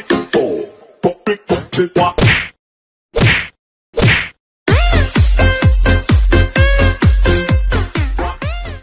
sweet.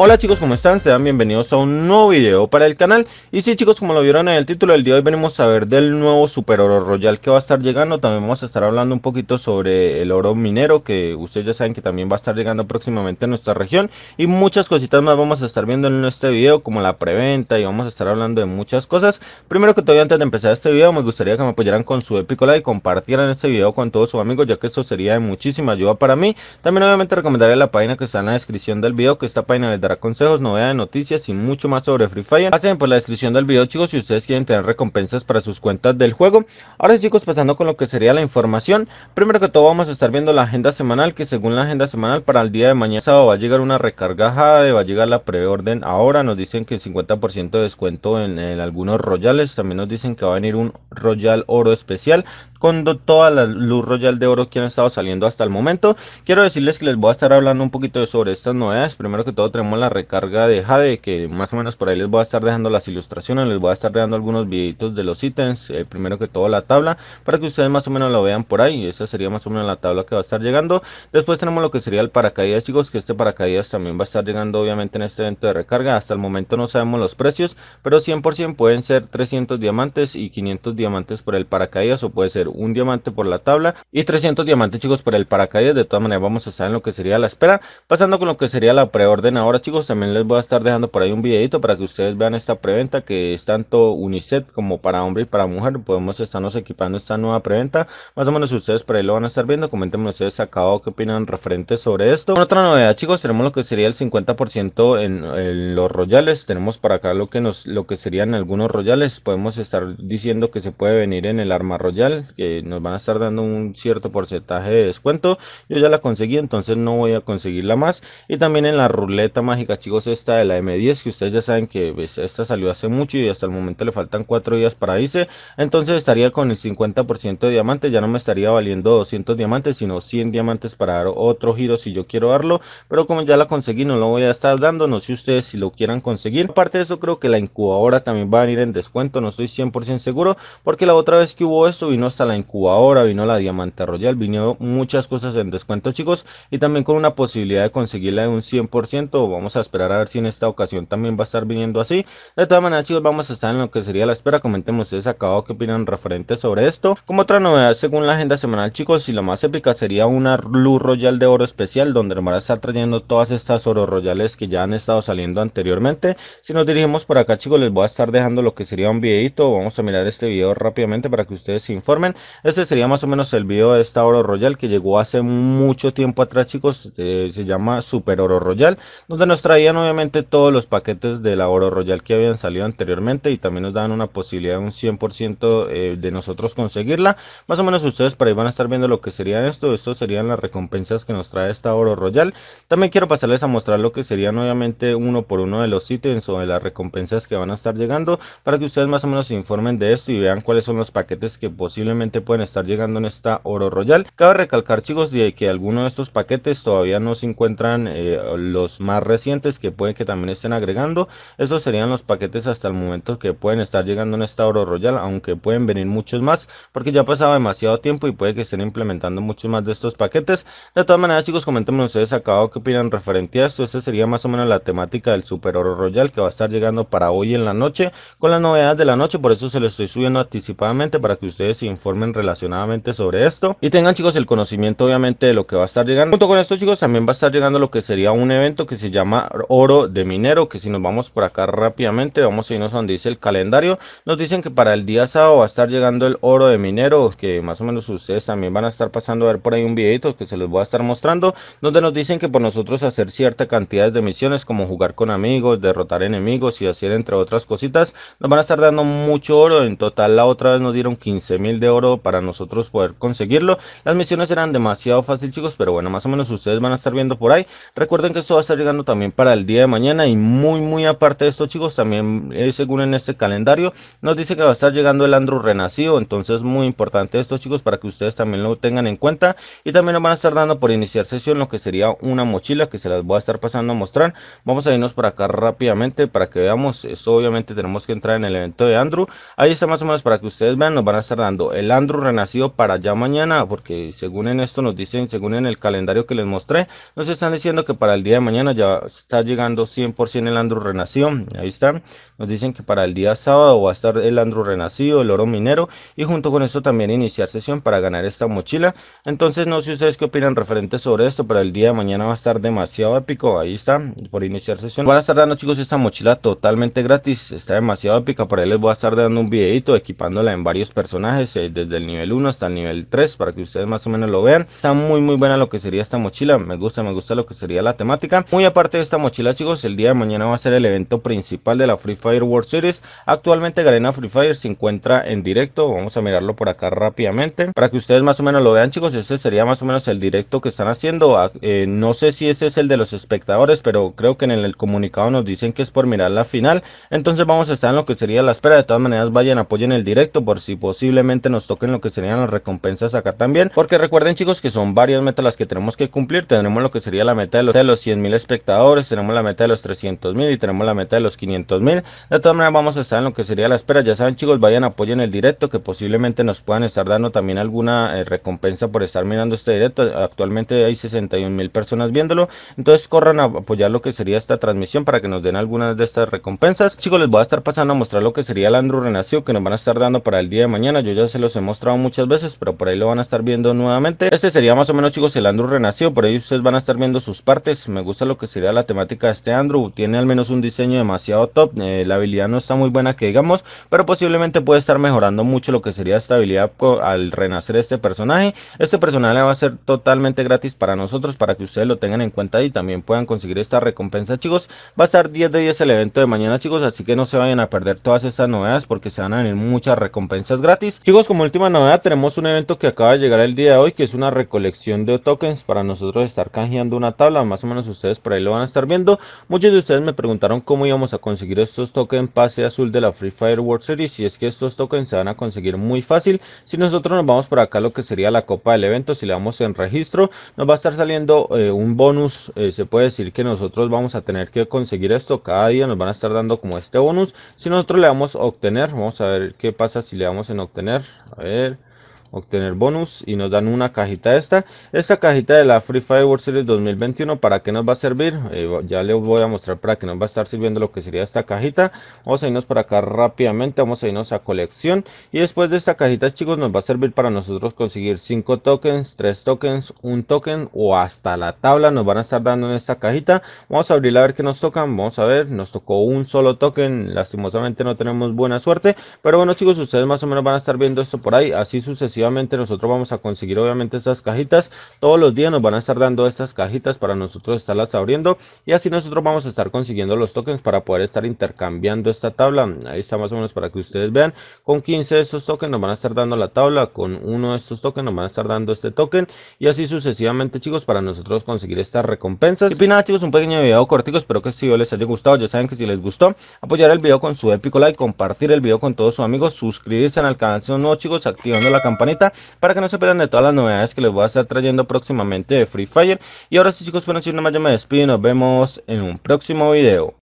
Hola chicos, ¿cómo están? Sean bienvenidos a un nuevo video para el canal. Y sí chicos, como lo vieron en el título del día hoy venimos a ver del nuevo Super Oro Royal que va a estar llegando. También vamos a estar hablando un poquito sobre el oro minero que ustedes ya saben que también va a estar llegando próximamente en nuestra región. Y muchas cositas más vamos a estar viendo en este video como la preventa y vamos a estar hablando de muchas cosas. Primero que todo, antes de empezar este video me gustaría que me apoyaran con su épico Y compartieran este video con todos sus amigos ya que esto sería de muchísima ayuda para mí. También obviamente recomendaré la página que está en la descripción del video que esta página les dará consejos, novedades, noticias y mucho más sobre Free Fire. Pasen por la descripción del video chicos si ustedes quieren tener recompensas para sus cuentas del juego. Ahora chicos pasando con lo que sería la información. Primero que todo vamos a estar viendo la agenda semanal que según la agenda semanal para el día de mañana sábado va a llegar una recarga de va a llegar la preorden ahora. Nos dicen que el 50% de descuento en, algunos royales. También nos dicen que va a venir un royal oro especial con toda la luz royal de oro que han estado saliendo hasta el momento. Quiero decirles que les voy a estar hablando un poquito sobre estas novedades. Primero que todo tenemos la recarga de Jade, que más o menos por ahí les voy a estar dejando las ilustraciones, les voy a estar dejando algunos videitos de los ítems. Eh, primero que todo la tabla, para que ustedes más o menos lo vean por ahí. Esa sería más o menos la tabla que va a estar llegando. Después tenemos lo que sería el paracaídas, chicos, que este paracaídas también va a estar llegando obviamente en este evento de recarga. Hasta el momento no sabemos los precios, pero 100% pueden ser 300 diamantes y 500 diamantes por el paracaídas o puede ser un diamante por la tabla y 300 diamantes, chicos, para el paracaídas. De todas maneras, vamos a estar en lo que sería la espera. Pasando con lo que sería la preorden ahora, chicos, también les voy a estar dejando por ahí un videito para que ustedes vean esta preventa que es tanto uniset como para hombre y para mujer. Podemos estarnos equipando esta nueva preventa. Más o menos ustedes por ahí lo van a estar viendo. comenten ustedes o qué opinan referente sobre esto. otra novedad, chicos, tenemos lo que sería el 50% en, en, los royales. Tenemos para acá lo que nos lo que serían algunos royales. Podemos estar diciendo que se puede venir en el arma royal nos van a estar dando un cierto porcentaje de descuento. Yo ya la conseguí, entonces no voy a conseguirla más. Y también en la ruleta mágica, chicos, esta de la M10, que ustedes ya saben que pues, esta salió hace mucho y hasta el momento le faltan 4 días para irse. Entonces estaría con el 50% de diamantes, ya no me estaría valiendo 200 diamantes, sino 100 diamantes para dar otro giro si yo quiero darlo. Pero como ya la conseguí, no lo voy a estar dando. No sé ustedes si lo quieran conseguir. Aparte de eso, creo que la incubadora también va a ir en descuento. No estoy 100% seguro porque la otra vez que hubo esto vino hasta la la incubadora, vino la Diamante Royal, vino muchas cosas en descuento chicos y también con una posibilidad de conseguirla de un 100%, vamos a esperar a ver si en esta ocasión también va a estar viniendo así, de todas maneras chicos vamos a estar en lo que sería la espera, comenten ustedes acabado qué opinan referente sobre esto, como otra novedad según la agenda semanal chicos y lo más épica sería una luz royal de oro especial donde a estar trayendo todas estas oro royales que ya han estado saliendo anteriormente, si nos dirigimos por acá chicos les voy a estar dejando lo que sería un videito, vamos a mirar este video rápidamente para que ustedes se informen este sería más o menos el video de esta oro royal que llegó hace mucho tiempo atrás, chicos. Eh, se llama Super Oro Royal, donde nos traían obviamente todos los paquetes de la oro royal que habían salido anteriormente y también nos daban una posibilidad de un 100% eh, de nosotros conseguirla. Más o menos ustedes por ahí van a estar viendo lo que sería esto. Estos serían las recompensas que nos trae esta oro royal. También quiero pasarles a mostrar lo que serían obviamente uno por uno de los ítems o de las recompensas que van a estar llegando para que ustedes más o menos se informen de esto y vean cuáles son los paquetes que posiblemente pueden estar llegando en esta Oro Royal. Cabe recalcar chicos de que algunos de estos paquetes todavía no se encuentran eh, los más recientes que puede que también estén agregando. esos serían los paquetes hasta el momento que pueden estar llegando en esta Oro Royal, aunque pueden venir muchos más porque ya ha pasado demasiado tiempo y puede que estén implementando muchos más de estos paquetes. De todas maneras chicos, comenten ustedes acá qué opinan referente a esto. Esta sería más o menos la temática del Super Oro Royal que va a estar llegando para hoy en la noche con las novedades de la noche. Por eso se lo estoy subiendo anticipadamente para que ustedes se informen relacionadamente sobre esto y tengan chicos el conocimiento obviamente de lo que va a estar llegando. Junto con esto chicos también va a estar llegando lo que sería un evento que se llama Oro de Minero, que si nos vamos por acá rápidamente, vamos a irnos donde dice el calendario, nos dicen que para el día sábado va a estar llegando el Oro de Minero, que más o menos ustedes también van a estar pasando a ver por ahí un videito que se les voy a estar mostrando, donde nos dicen que por nosotros hacer cierta cantidad de misiones como jugar con amigos, derrotar enemigos y hacer entre otras cositas, nos van a estar dando mucho oro, en total la otra vez nos dieron 15 mil de oro para nosotros poder conseguirlo. Las misiones eran demasiado fácil chicos, pero bueno, más o menos ustedes van a estar viendo por ahí. Recuerden que esto va a estar llegando también para el día de mañana y muy muy aparte de esto chicos, también eh, según en este calendario nos dice que va a estar llegando el Andrew Renacido, entonces muy importante esto chicos para que ustedes también lo tengan en cuenta y también nos van a estar dando por iniciar sesión lo que sería una mochila que se las voy a estar pasando a mostrar. Vamos a irnos por acá rápidamente para que veamos, esto obviamente tenemos que entrar en el evento de Andrew. Ahí está más o menos para que ustedes vean, nos van a estar dando el andro renacido para ya mañana, porque según en esto nos dicen, según en el calendario que les mostré, nos están diciendo que para el día de mañana ya está llegando 100% el andro renacido, ahí está, nos dicen que para el día sábado va a estar el andro renacido, el oro minero, y junto con eso también iniciar sesión para ganar esta mochila, entonces no sé ustedes qué opinan referente sobre esto, pero el día de mañana va a estar demasiado épico, ahí está, por iniciar sesión, van a estar dando chicos esta mochila totalmente gratis, está demasiado épica, por ahí les voy a estar dando un videito equipándola en varios personajes, de eh, desde el nivel 1 hasta el nivel 3 para que ustedes más o menos lo vean. Está muy muy buena lo que sería esta mochila, me gusta, me gusta lo que sería la temática. Muy aparte de esta mochila chicos, el día de mañana va a ser el evento principal de la Free Fire World Series. Actualmente Garena Free Fire se encuentra en directo, vamos a mirarlo por acá rápidamente para que ustedes más o menos lo vean chicos. Este sería más o menos el directo que están haciendo. Ah, eh, no sé si este es el de los espectadores, pero creo que en el comunicado nos dicen que es por mirar la final. Entonces vamos a estar en lo que sería la espera. De todas maneras vayan, apoyen el directo por si posiblemente nos toquen lo que serían las recompensas acá también. Porque recuerden chicos que son varias metas las que tenemos que cumplir. Tenemos lo que sería la meta de los, 100 mil espectadores, tenemos la meta de los 300 mil y tenemos la meta de los 500 mil. De todas maneras vamos a estar en lo que sería la espera. Ya saben chicos, vayan, apoyen el directo que posiblemente nos puedan estar dando también alguna eh, recompensa por estar mirando este directo. Actualmente hay 61 mil personas viéndolo. Entonces corran a apoyar lo que sería esta transmisión para que nos den algunas de estas recompensas. Chicos, les voy a estar pasando a mostrar lo que sería el Andrew renació que nos van a estar dando para el día de mañana. Yo ya se los mostrado muchas veces, pero por ahí lo van a estar viendo nuevamente. Este sería más o menos, chicos, el Andrew renacido. Por ahí ustedes van a estar viendo sus partes. Me gusta lo que sería la temática de este Andrew. Tiene al menos un diseño demasiado top. Eh, la habilidad no está muy buena que digamos, pero posiblemente puede estar mejorando mucho lo que sería esta habilidad al renacer este personaje. Este personaje va a ser totalmente gratis para nosotros, para que ustedes lo tengan en cuenta y también puedan conseguir esta recompensa, chicos. Va a estar 10 de 10 el evento de mañana, chicos, así que no se vayan a perder todas estas novedades porque se van a venir muchas recompensas gratis. Chicos, como el última novedad tenemos un evento que acaba de llegar el día de hoy, que es una recolección de tokens para nosotros estar canjeando una tabla, más o menos ustedes por ahí lo van a estar viendo. Muchos de ustedes me preguntaron cómo íbamos a conseguir estos tokens pase azul de la Free Fire World Series, y es que estos tokens se van a conseguir muy fácil. Si nosotros nos vamos por acá lo que sería la copa del evento, si le damos en registro, nos va a estar saliendo eh, un bonus, eh, se puede decir que nosotros vamos a tener que conseguir esto, cada día nos van a estar dando como este bonus. Si nosotros le damos a obtener, vamos a ver qué pasa si le damos en obtener a ver obtener bonus y nos dan una cajita esta esta cajita de la Free Fire World Series 2021 para qué nos va a servir eh, ya les voy a mostrar para qué nos va a estar sirviendo lo que sería esta cajita vamos a irnos para acá rápidamente vamos a irnos a colección y después de esta cajita chicos nos va a servir para nosotros conseguir 5 tokens 3 tokens un token o hasta la tabla nos van a estar dando en esta cajita vamos a abrirla a ver qué nos tocan vamos a ver nos tocó un solo token lastimosamente no tenemos buena suerte pero bueno chicos ustedes más o menos van a estar viendo esto por ahí así sucesivamente nosotros vamos a conseguir obviamente estas cajitas. Todos los días nos van a estar dando estas cajitas para nosotros estarlas abriendo y así nosotros vamos a estar consiguiendo los tokens para poder estar intercambiando esta tabla. Ahí está más o menos para que ustedes vean. Con 15 de estos tokens nos van a estar dando la tabla, con uno de estos tokens nos van a estar dando este token y así sucesivamente chicos para nosotros conseguir estas recompensas. Y nada chicos, un pequeño video cortico, espero que este video les haya gustado. Ya saben que si les gustó, apoyar el video con su épico like, compartir el video con todos sus amigos, suscribirse al canal si no chicos, activando la campanita para que no se pierdan de todas las novedades que les voy a estar trayendo próximamente de Free Fire. Y ahora si chicos, bueno, si una más yo me despido y nos vemos en un próximo video.